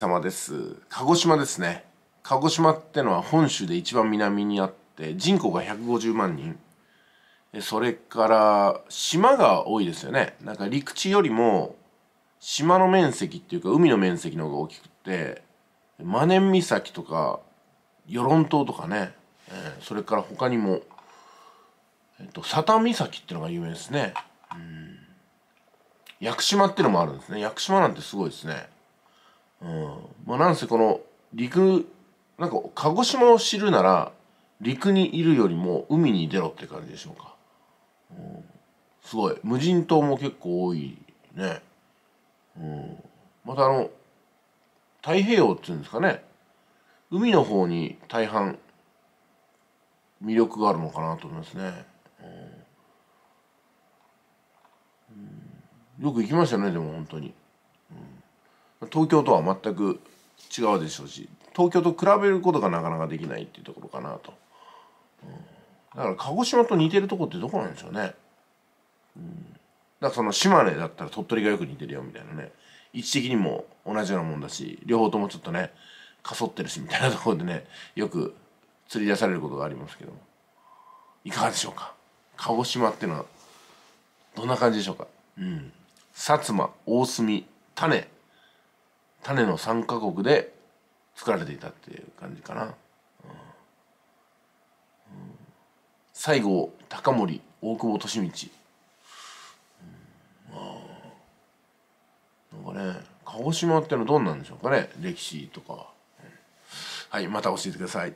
様です。鹿児島ですね。鹿児島ってのは本州で一番南にあって人口が150万人。それから島が多いですよね。なんか陸地よりも島の面積っていうか海の面積の方が大きくてマネン岬とか与論島とかね、えそれから他にも、えっと、佐田岬ってのが有名ですね。うん屋久島ってのもあるんですね。屋久島なんてすごいですね。うんまあ、なんせこの陸なんか鹿児島を知るなら陸にいるよりも海に出ろって感じでしょうか、うん、すごい無人島も結構多いね、うん、またあの太平洋っていうんですかね海の方に大半魅力があるのかなと思いますね、うん、よく行きましたねでも本当に。東京とは全く違うでしょうし東京と比べることがなかなかできないっていうところかなと、うん、だから鹿児島と似てるとこってどこなんでしょうね、うん、だからその島根だったら鳥取がよく似てるよみたいなね位置的にも同じようなもんだし両方ともちょっとねかそってるしみたいなところでねよく釣り出されることがありますけどもいかがでしょうか鹿児島っていうのはどんな感じでしょうかうん薩摩大隅種種の3カ国で作られていたっていう感じかな、うん、西郷隆盛大久保利通、うん、あなんかね鹿児島ってのはどうなんでしょうかね歴史とかは、うん、はいまた教えてください